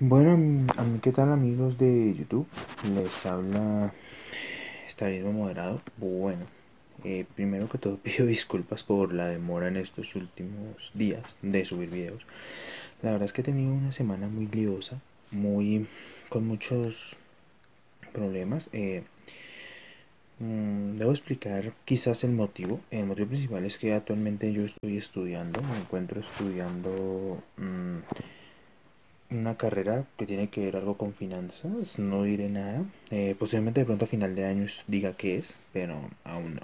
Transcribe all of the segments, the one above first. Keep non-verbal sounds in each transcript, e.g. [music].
Bueno, mm, ¿qué tal amigos de YouTube? Les habla Estadismo Moderado. Bueno, eh, primero que todo [laughs] pido disculpas por la demora en estos últimos días de subir videos. La verdad es que he tenido una semana muy liosa, muy con muchos problemas. Eh, mm, debo explicar quizás el motivo. El motivo principal es que actualmente yo estoy estudiando, me encuentro estudiando... Mm, una carrera que tiene que ver algo con finanzas, no diré nada. Eh, posiblemente de pronto a final de año diga qué es, pero aún no.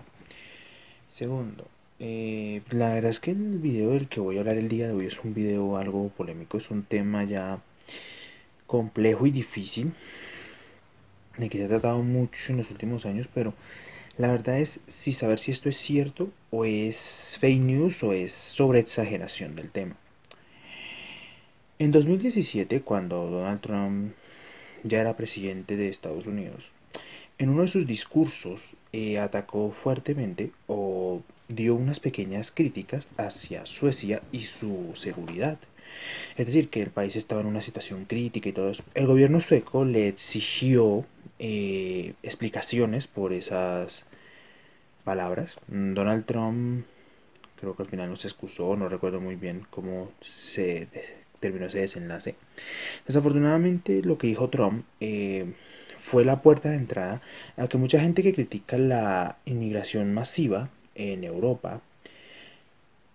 Segundo, eh, la verdad es que el video del que voy a hablar el día de hoy es un video algo polémico, es un tema ya complejo y difícil, de que se ha tratado mucho en los últimos años, pero la verdad es si saber si esto es cierto o es fake news o es sobreexageración del tema. En 2017, cuando Donald Trump ya era presidente de Estados Unidos, en uno de sus discursos eh, atacó fuertemente o dio unas pequeñas críticas hacia Suecia y su seguridad. Es decir, que el país estaba en una situación crítica y todo eso. El gobierno sueco le exigió eh, explicaciones por esas palabras. Donald Trump creo que al final no se excusó, no recuerdo muy bien cómo se terminó ese desenlace. Desafortunadamente lo que dijo Trump eh, fue la puerta de entrada a que mucha gente que critica la inmigración masiva en Europa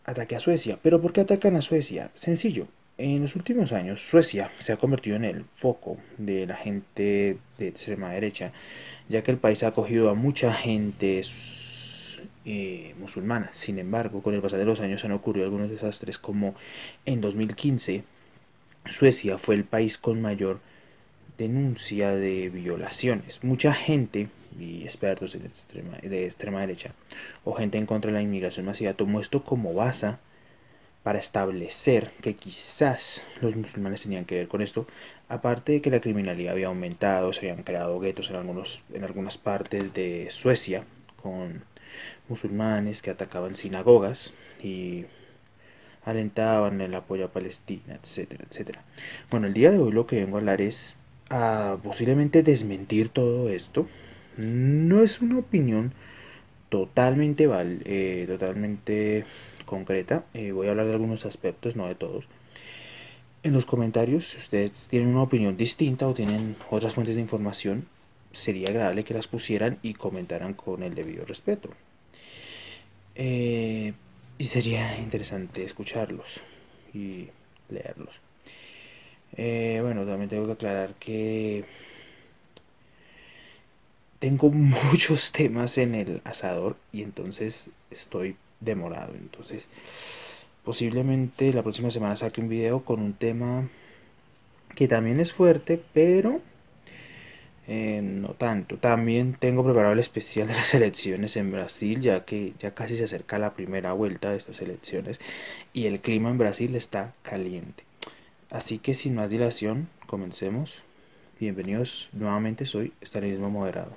ataque a Suecia. ¿Pero por qué atacan a Suecia? Sencillo. En los últimos años, Suecia se ha convertido en el foco de la gente de extrema derecha, ya que el país ha acogido a mucha gente eh, musulmana. Sin embargo, con el pasar de los años han ocurrido algunos desastres, como en 2015 Suecia fue el país con mayor denuncia de violaciones. Mucha gente y expertos de extrema, derecha o gente en contra de la inmigración masiva tomó esto como base para establecer que quizás los musulmanes tenían que ver con esto, aparte de que la criminalidad había aumentado, se habían creado guetos en, algunos, en algunas partes de Suecia con musulmanes que atacaban sinagogas y alentaban el apoyo a Palestina, etcétera, etcétera. Bueno, el día de hoy lo que vengo a hablar es a ah, posiblemente desmentir todo esto. No es una opinión totalmente, val, eh, totalmente concreta. Eh, voy a hablar de algunos aspectos, no de todos. En los comentarios, si ustedes tienen una opinión distinta o tienen otras fuentes de información, sería agradable que las pusieran y comentaran con el debido respeto. Eh, y sería interesante escucharlos y leerlos. Eh, bueno, también tengo que aclarar que tengo [laughs] muchos temas en el asador y entonces estoy demorado. Entonces, posiblemente la próxima semana saque un video con un tema que también es fuerte, pero eh, no tanto. También tengo preparado el especial de las [laughs] elecciones en Brasil, ya que ya casi se acerca la primera vuelta de estas elecciones y el clima en Brasil está caliente. Así que sin más dilación, comencemos. Bienvenidos nuevamente, soy Estadismo Moderado.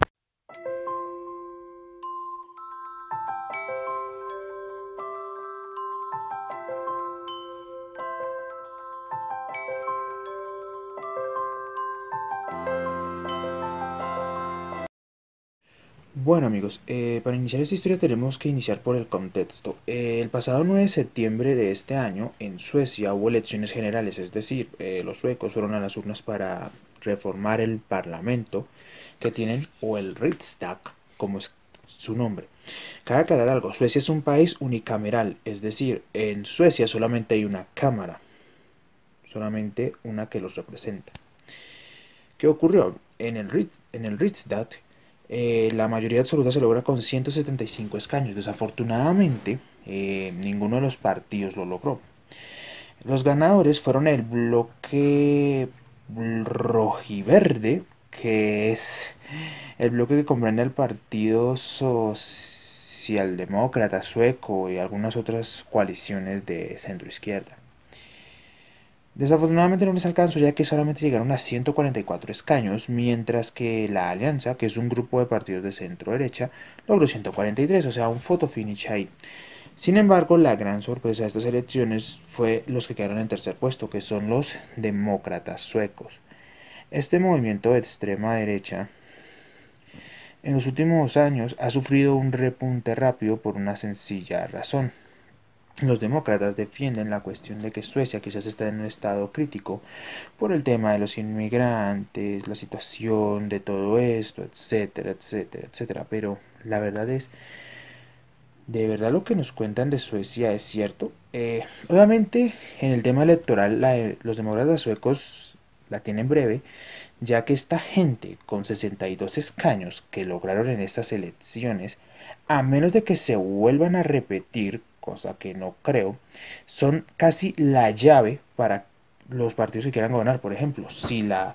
Bueno amigos, eh, para iniciar esta historia tenemos que iniciar por el contexto. Eh, el pasado 9 de septiembre de este año en Suecia hubo elecciones generales, es decir, eh, los suecos fueron a las urnas para reformar el parlamento que tienen, o el Riksdag, como es su nombre. Cabe aclarar algo, Suecia es un país unicameral, es decir, en Suecia solamente hay una cámara, solamente una que los representa. ¿Qué ocurrió? En el, en el Riksdag eh, la mayoría absoluta se logra con 175 escaños. Desafortunadamente, eh, ninguno de los partidos lo logró. Los ganadores fueron el bloque rojiverde, que es el bloque que comprende el Partido Socialdemócrata Sueco y algunas otras coaliciones de centro izquierda. Desafortunadamente no les alcanzó ya que solamente llegaron a 144 escaños, mientras que la Alianza, que es un grupo de partidos de centro derecha, logró 143, o sea, un photo finish ahí. Sin embargo, la gran sorpresa de estas elecciones fue los que quedaron en tercer puesto, que son los demócratas suecos. Este movimiento de extrema derecha en los últimos años ha sufrido un repunte rápido por una sencilla razón los demócratas defienden la cuestión de que Suecia quizás está en un estado crítico por el tema de los inmigrantes, la situación de todo esto, etcétera, etcétera, etcétera. Pero la verdad es, ¿de verdad lo que nos cuentan de Suecia es cierto? Eh, obviamente en el tema electoral los demócratas suecos la tienen breve, ya que esta gente con 62 escaños que lograron en estas elecciones, a menos de que se vuelvan a repetir, cosa que no creo, son casi la llave para los partidos que quieran gobernar. Por ejemplo, si la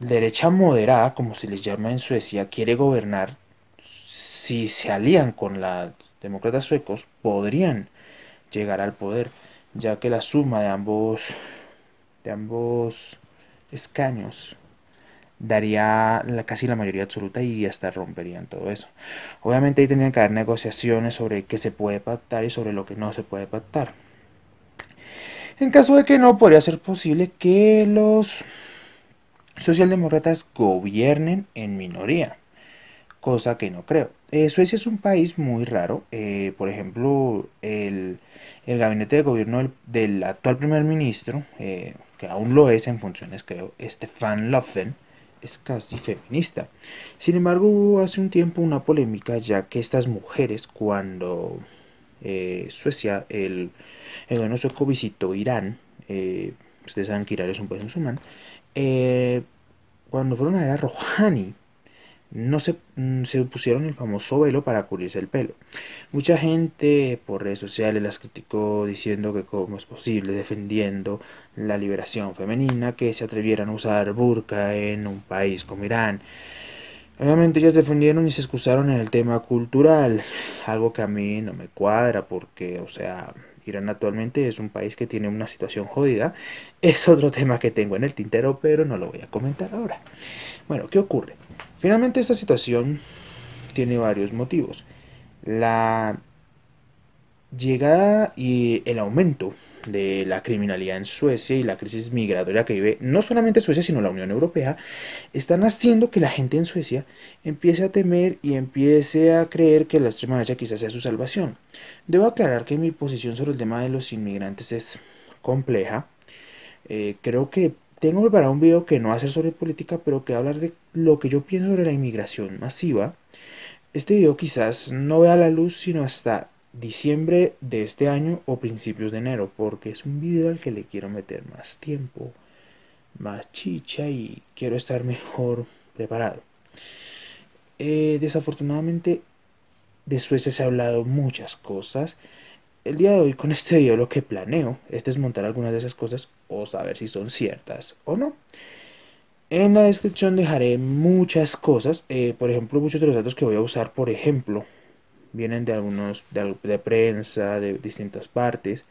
derecha moderada, como se les llama en Suecia, quiere gobernar, si se alían con los demócratas suecos, podrían llegar al poder, ya que la suma de ambos, de ambos escaños daría casi la mayoría absoluta y hasta romperían todo eso. Obviamente ahí tendrían que haber negociaciones sobre qué se puede pactar y sobre lo que no se puede pactar. En caso de que no, podría ser posible que los socialdemócratas gobiernen en minoría, cosa que no creo. Eh, Suecia es un país muy raro. Eh, por ejemplo, el, gabinete de gobierno del, actual primer ministro, eh, que aún lo es en funciones, creo, Stefan Löfven, es casi feminista. Sin embargo, hubo hace un tiempo una polémica ya que estas mujeres cuando eh, Suecia, el, el gobierno sueco visitó Irán, eh, ustedes saben que Irán es un país musulmán, eh, cuando fueron a ver a Rouhani, no se, mm, pusieron el famoso velo para cubrirse el pelo. Mucha gente por redes sociales las criticó diciendo que cómo es posible defendiendo la liberación femenina que se atrevieran a usar burka en un país como Irán. Obviamente ellos defendieron y se excusaron en el tema cultural, algo que a mí no me cuadra porque, o sea, Irán actualmente es un país que tiene una situación jodida. Es otro [laughs] tema que tengo en el tintero, pero no lo voy a comentar ahora. Bueno, ¿qué ocurre? Finalmente esta situación tiene varios motivos. La llegada y el aumento de la criminalidad en Suecia y la crisis migratoria que vive no solamente Suecia sino la Unión Europea están haciendo que la gente en Suecia empiece a temer y empiece a creer que la extrema derecha quizás sea su salvación. Debo aclarar que mi posición sobre el tema de los inmigrantes es compleja. Eh, creo que tengo preparado un video que no va a ser sobre política, pero que va a hablar de lo que yo pienso sobre la inmigración masiva. Este video quizás no vea la luz sino hasta diciembre de este año o principios de enero, porque es un video al que le quiero meter más tiempo, más chicha y quiero estar mejor preparado. Eh, desafortunadamente de Suecia se ha hablado muchas cosas el día de hoy con este video lo que planeo es desmontar algunas de esas cosas o saber si son ciertas o no. En la descripción dejaré muchas cosas, eh, por ejemplo muchos de los datos que voy a usar, por ejemplo, vienen de algunos, de, prensa, de distintas partes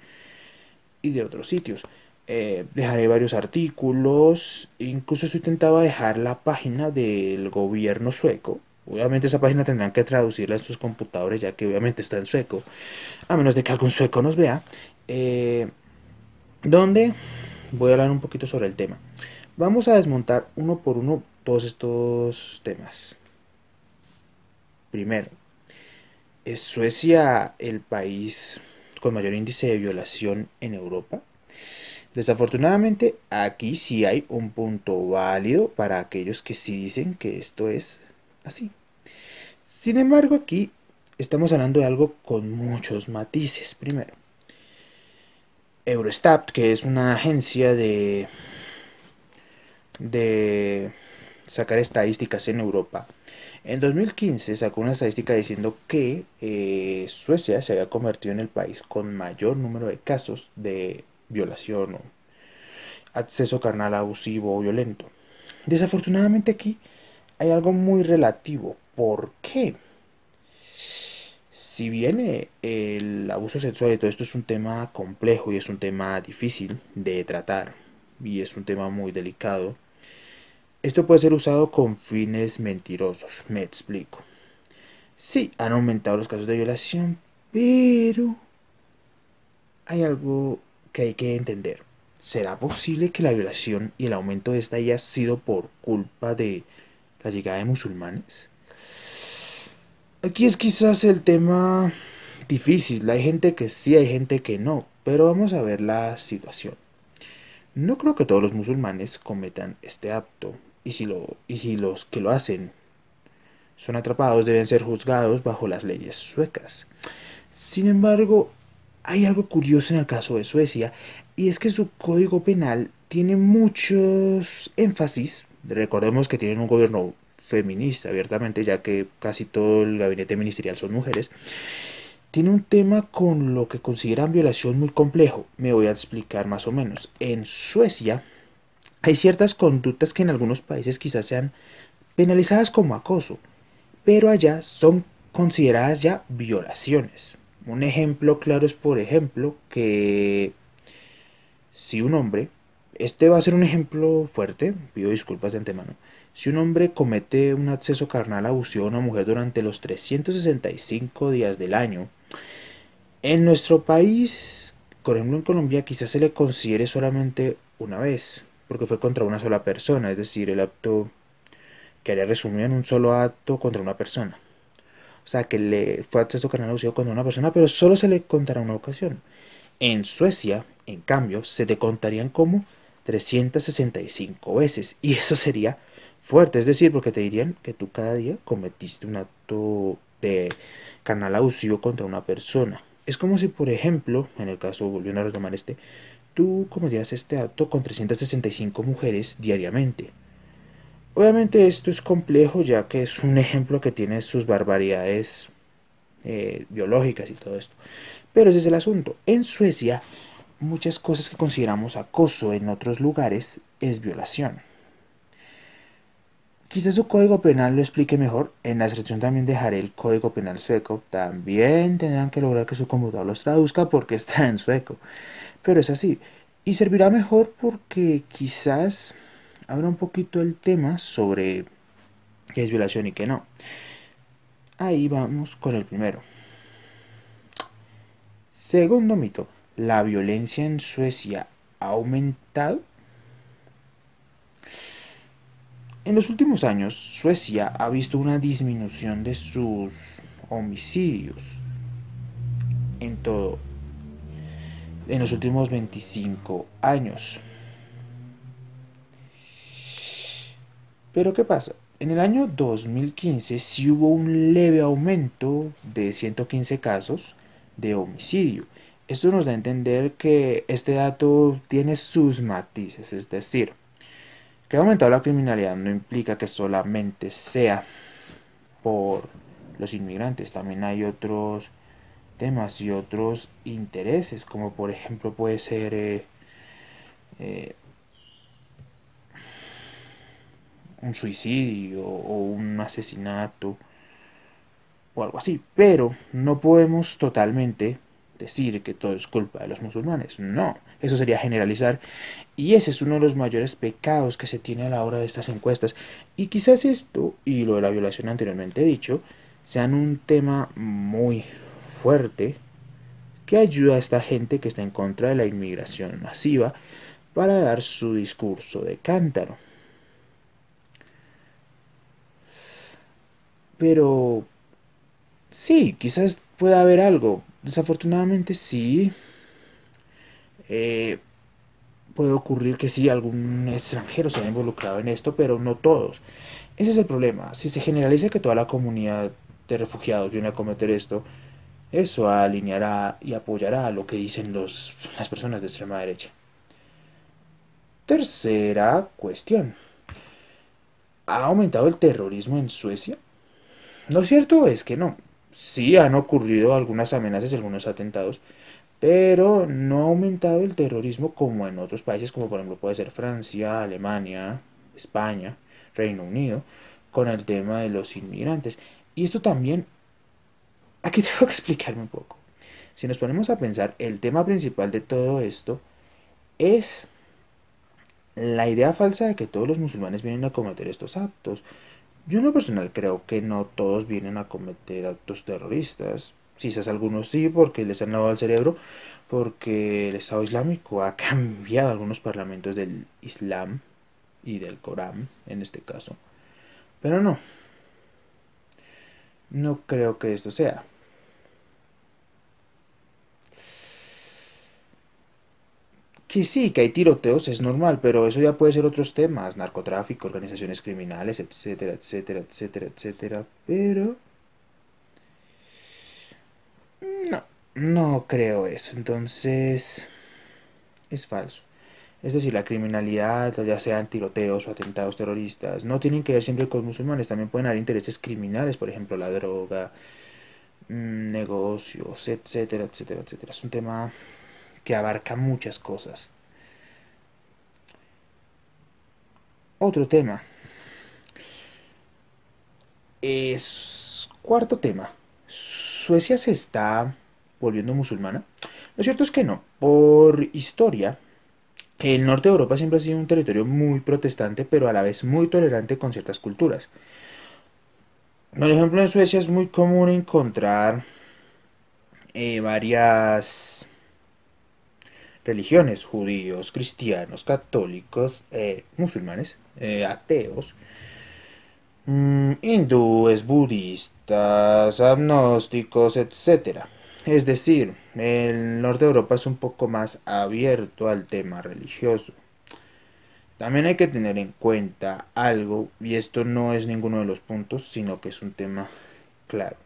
y de otros sitios. Eh, dejaré varios artículos, incluso estoy tentado dejar la página del gobierno sueco, Obviamente esa página tendrán que traducirla en sus computadores ya que obviamente está en sueco, a menos de que algún sueco nos vea, eh, donde voy a hablar un poquito sobre el tema. Vamos a desmontar uno por uno todos estos temas. Primero, ¿es Suecia el país con mayor índice de violación en Europa? Desafortunadamente, aquí sí hay un punto válido para aquellos que sí dicen que esto es así. Sin embargo, aquí estamos hablando de algo con muchos matices. Primero, Eurostat, que es una agencia de, de sacar estadísticas en Europa, en 2015 sacó una estadística diciendo que eh, Suecia se había convertido en el país con mayor número de casos de violación o acceso carnal abusivo o violento. Desafortunadamente aquí hay algo muy relativo. ¿Por qué? Si bien eh, el abuso sexual y todo esto es un tema complejo y es un tema difícil de tratar y es un tema muy delicado, esto puede ser usado con fines mentirosos. Me explico. Sí, han aumentado los casos de violación, pero hay algo que hay que entender. ¿Será posible que la violación y el aumento de esta haya sido por culpa de la llegada de musulmanes. Aquí es quizás el tema difícil. Hay gente que sí, hay gente que no. Pero vamos a ver la situación. No creo que todos los musulmanes cometan este acto. Y si, y si los que lo hacen son atrapados, deben ser juzgados bajo las leyes suecas. Sin embargo, hay algo curioso en el caso de Suecia, y es que su código penal tiene muchos énfasis Recordemos que tienen un gobierno feminista abiertamente, ya que casi todo el gabinete ministerial son mujeres, tiene un tema con lo que consideran violación muy complejo. Me voy a explicar más o menos. En Suecia hay ciertas conductas que en algunos países quizás sean penalizadas como acoso, pero allá son consideradas ya violaciones. Un ejemplo claro es, por ejemplo, que si un hombre este va a ser un ejemplo fuerte, pido disculpas de antemano. Si un hombre comete un acceso carnal abusivo a una mujer durante los 365 días del año, en nuestro país, por ejemplo en Colombia, quizás se le considere solamente una vez, porque fue contra una sola persona, es decir, el acto que haría resumido en un solo acto contra una persona. O sea, que le fue acceso carnal abusivo contra una persona, pero solo se le contará una ocasión. En Suecia, en cambio, se te contarían como 365 veces. Y eso sería fuerte, es decir, porque te dirían que tú cada día cometiste un acto de canal abusivo contra una persona. Es como si, por ejemplo, en el caso, volviendo a retomar este, tú cometieras este acto con 365 mujeres diariamente. Obviamente esto es complejo ya que es un ejemplo que tiene sus barbaridades eh, biológicas y todo esto. Pero ese es el asunto. En Suecia muchas cosas que consideramos acoso en otros lugares es violación. Quizás su código penal lo explique mejor. En la descripción también dejaré el código penal sueco. También tendrán que lograr que su computador los traduzca porque [laughs] está en sueco. Pero es así. Y servirá mejor porque quizás habrá un poquito el tema sobre qué es violación y qué no. Ahí vamos con el primero. Segundo mito. ¿La violencia en Suecia ha aumentado? En los últimos años, Suecia ha visto una disminución de sus homicidios en todo en los últimos 25 años. Pero ¿qué pasa? En el año 2015 sí hubo un leve aumento de 115 casos de homicidio esto nos da a entender que este dato tiene sus matices, es decir, que ha aumentado la criminalidad no implica que solamente sea por los inmigrantes, también hay otros temas y otros intereses, como por ejemplo puede ser eh, eh, un suicidio o un asesinato o algo así, pero no podemos totalmente decir que todo es culpa de los musulmanes. No, eso sería generalizar. Y ese es uno de los mayores pecados que se tiene a la hora de estas encuestas. Y quizás esto y lo de la violación anteriormente dicho sean un tema muy fuerte que ayuda a esta gente que está en contra de la inmigración masiva para dar su discurso de cántaro. Pero sí, quizás pueda haber algo Desafortunadamente sí. Eh, puede ocurrir que sí, algún extranjero se ha involucrado en esto, pero no todos. Ese es el problema. Si se generaliza que toda la comunidad de refugiados viene a cometer esto, eso alineará y apoyará lo que dicen las personas de extrema derecha. Tercera cuestión. ¿Ha aumentado el terrorismo en Suecia? Lo cierto es que no sí han ocurrido algunas amenazas y algunos atentados, pero no ha aumentado el terrorismo como en otros países, como por ejemplo puede ser Francia, Alemania, España, Reino Unido, con el tema de los inmigrantes. Y esto también, aquí [laughs] tengo que explicarme un poco. Si nos ponemos a pensar, el tema principal de todo esto es la idea falsa de que todos los musulmanes vienen a cometer estos actos. Yo en lo personal creo que no todos vienen a cometer actos terroristas. Quizás algunos sí, porque les han lavado el cerebro, porque el Estado Islámico ha [laughs] cambiado algunos parlamentos del Islam y del Corán, en este caso. Pero no, no creo que esto sea. Sí, sí, que hay tiroteos, es normal, pero eso ya puede ser otros temas, narcotráfico, organizaciones criminales, etcétera, etcétera, etcétera, etcétera. Pero... No, no creo eso. Entonces... Es falso. Es decir, la criminalidad, ya sean tiroteos o atentados terroristas, no tienen que ver siempre con musulmanes, también pueden haber intereses criminales, por ejemplo, la droga, mm, negocios, etcétera, etcétera, etcétera. Es un tema que abarca muchas cosas. Otro tema. Es cuarto tema. Suecia se está volviendo musulmana. Lo cierto es que no. Por historia, el norte de Europa siempre ha sido un territorio muy protestante, pero a la vez muy tolerante con ciertas culturas. Por ejemplo, en Suecia es muy común encontrar eh, varias religiones, judíos, cristianos, católicos, eh, musulmanes, eh, ateos, mm, hindúes, budistas, agnósticos, etc. Es decir, el norte de Europa es un poco más abierto al tema religioso. También hay que tener en cuenta algo, y esto no es ninguno de los puntos, sino que es un tema claro.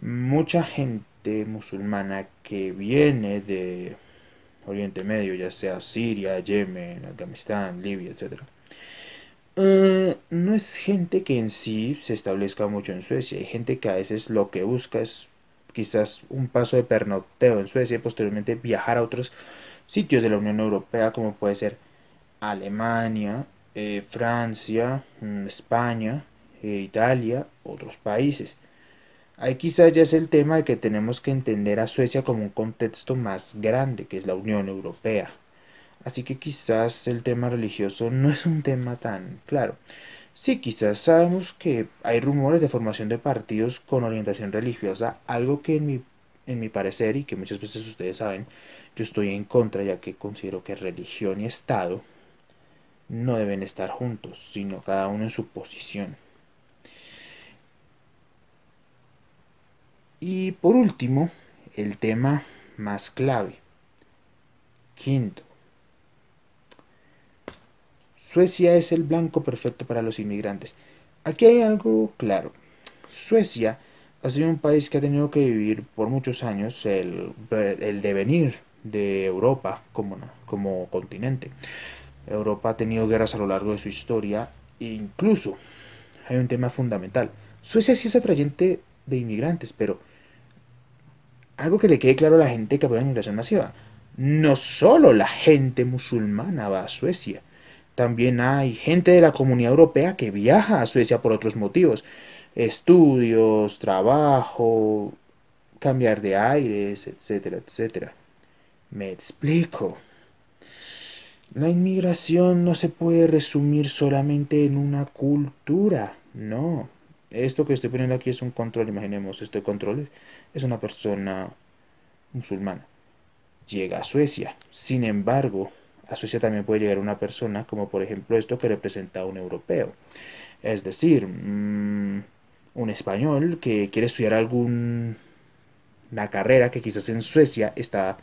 Mucha gente musulmana que viene de Oriente Medio, ya sea Siria, Yemen, Afganistán, Libia, etc. Mm, no es gente que en sí se establezca mucho en Suecia, hay gente que a veces lo que busca es quizás un paso de pernocteo en Suecia y posteriormente viajar a otros sitios de la Unión Europea como puede ser Alemania, eh, Francia, mm, España, eh, Italia, otros países. Ahí quizás ya es el tema de que tenemos que entender a Suecia como un contexto más grande, que es la Unión Europea. Así que quizás el tema religioso no es un tema tan claro. Sí, quizás sabemos que hay rumores de formación de partidos con orientación religiosa, algo que en mi, en mi parecer y que muchas veces ustedes saben, yo estoy en contra ya que considero que religión y Estado no deben estar juntos, sino cada uno en su posición. Y por último, el tema más clave. Quinto. Suecia es el blanco perfecto para los inmigrantes. Aquí hay algo claro. Suecia ha sido un país que ha tenido que vivir por muchos años el, devenir de Europa como, como continente. Europa ha tenido guerras a lo largo de su historia e incluso hay un tema fundamental. Suecia sí es atrayente de inmigrantes, pero algo que le quede claro a la gente que apoya la inmigración masiva. No solo la gente musulmana va a Suecia, también hay gente de la comunidad europea que viaja a Suecia por otros motivos. Estudios, trabajo, cambiar de aires, etcétera, etcétera. Me explico. La inmigración no se puede resumir solamente en una cultura, no. Esto que estoy poniendo aquí es un control, imaginemos, este control es una persona musulmana. Llega a Suecia. Sin embargo, a Suecia también puede llegar una persona, como por ejemplo esto que representa a un europeo. Es decir, mm, un español que quiere estudiar alguna carrera que quizás en Suecia está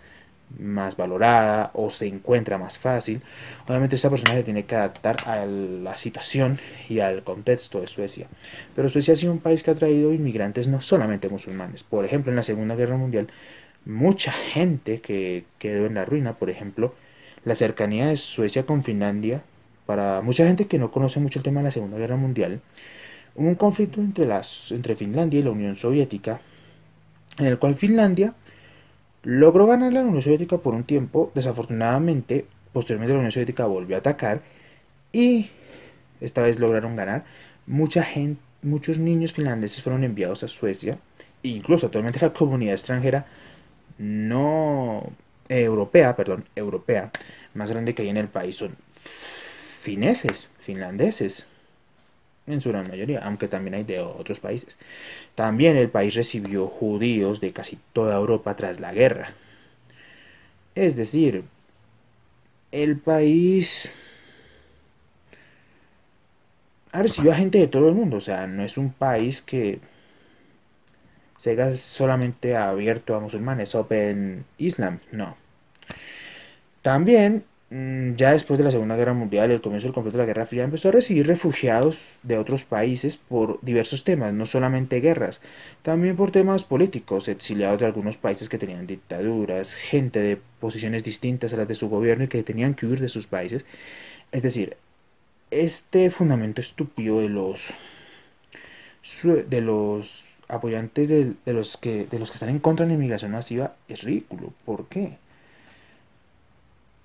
más valorada o se encuentra más fácil. Obviamente esa persona se tiene que adaptar a la situación y al contexto de Suecia. Pero Suecia ha sido un país que ha traído inmigrantes no solamente musulmanes. Por ejemplo, en la Segunda Guerra Mundial, mucha gente que quedó en la ruina, por ejemplo, la cercanía de Suecia con Finlandia, para mucha gente que no conoce mucho el tema de la Segunda Guerra Mundial, hubo un conflicto entre, las, entre Finlandia y la Unión Soviética, en el cual Finlandia Logró ganar la Unión Soviética por un tiempo, desafortunadamente, posteriormente la Unión Soviética volvió a atacar y esta vez lograron ganar. Mucha gente, muchos niños finlandeses fueron enviados a Suecia, e incluso actualmente la comunidad extranjera no europea, perdón, europea, más grande que hay en el país son fineses, finlandeses, en su gran mayoría, aunque también hay de otros países. También el país recibió judíos de casi toda Europa tras la guerra. Es decir, el país ha recibido a gente de todo el mundo, o sea, no es un país que sea solamente abierto a musulmanes, open islam, no. También Mm, ya después de la Segunda Guerra Mundial y el comienzo del conflicto de la Guerra Fría, empezó a recibir refugiados de otros países por diversos temas, no solamente guerras, también por temas políticos, exiliados de algunos países que tenían dictaduras, gente de posiciones distintas a las de su gobierno y que tenían que huir de sus países. Es decir, este fundamento estúpido de los de los apoyantes de, los que de los que están en contra de la inmigración masiva es ridículo. ¿Por qué?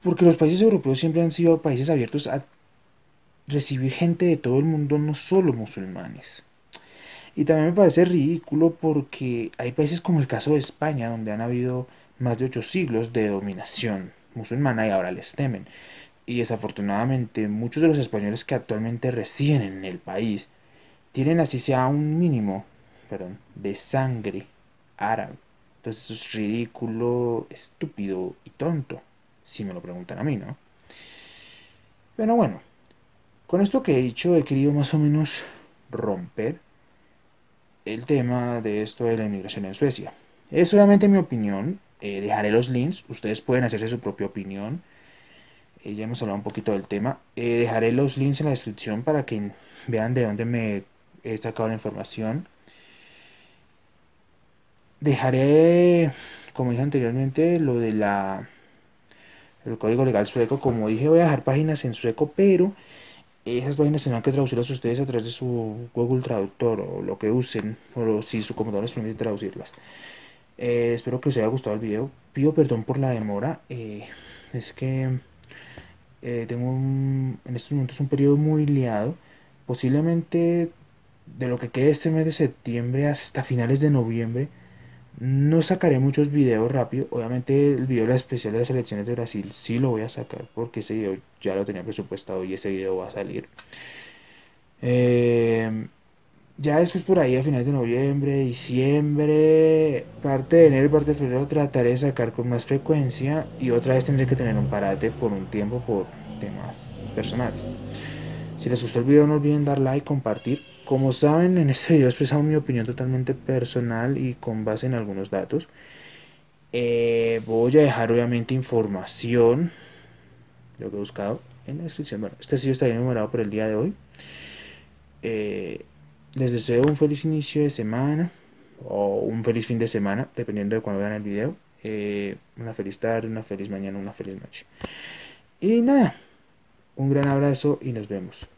Porque los países europeos siempre han sido países abiertos a recibir gente de todo el mundo, no solo musulmanes. Y también me parece ridículo porque hay países como el caso de España, donde han habido más de ocho siglos de dominación musulmana y ahora les temen. Y desafortunadamente muchos de los españoles que actualmente residen en el país tienen así sea un mínimo, perdón, de sangre árabe. Entonces es ridículo, estúpido y tonto si me lo preguntan a mí, ¿no? Pero bueno, con esto que he dicho he querido más o menos romper el tema de esto de la inmigración en Suecia. Es solamente mi opinión, eh, dejaré los links, ustedes pueden hacerse su propia opinión. Eh, ya hemos hablado un poquito del tema. Eh, dejaré los links en la descripción para que vean de dónde me he sacado la información. Dejaré, como dije anteriormente, lo de la el código legal sueco. Como dije, voy a dejar páginas en sueco, pero esas páginas tendrán que traducirlas ustedes a través de su Google Traductor o lo que usen, o si su computadora les permite traducirlas. Eh, espero que les haya gustado el video. Pido perdón por la demora. Eh, es que eh, tengo en estos momentos un periodo muy liado. Posiblemente de lo que quede este mes de septiembre hasta finales de noviembre no sacaré muchos videos rápido. Obviamente el video especial de las elecciones de Brasil sí lo voy a sacar porque ese video ya lo tenía presupuestado y ese video va a salir. Em, ya después por ahí a finales de noviembre, diciembre, parte de enero y parte de febrero trataré de sacar con más frecuencia y otra vez tendré que tener un parate por un tiempo por temas personales. Si les gustó el video no olviden dar like, compartir como saben, en este video he expresado mi opinión totalmente personal y con base en algunos datos. Eh, voy a dejar obviamente información, lo que he buscado en la descripción. Bueno, este sitio está bien demorado por el día de hoy. Eh, les deseo un feliz inicio de semana o un feliz fin de semana, dependiendo de cuando vean el video. Eh, una feliz tarde, una feliz mañana, una feliz noche. Y nada, un gran abrazo y nos vemos.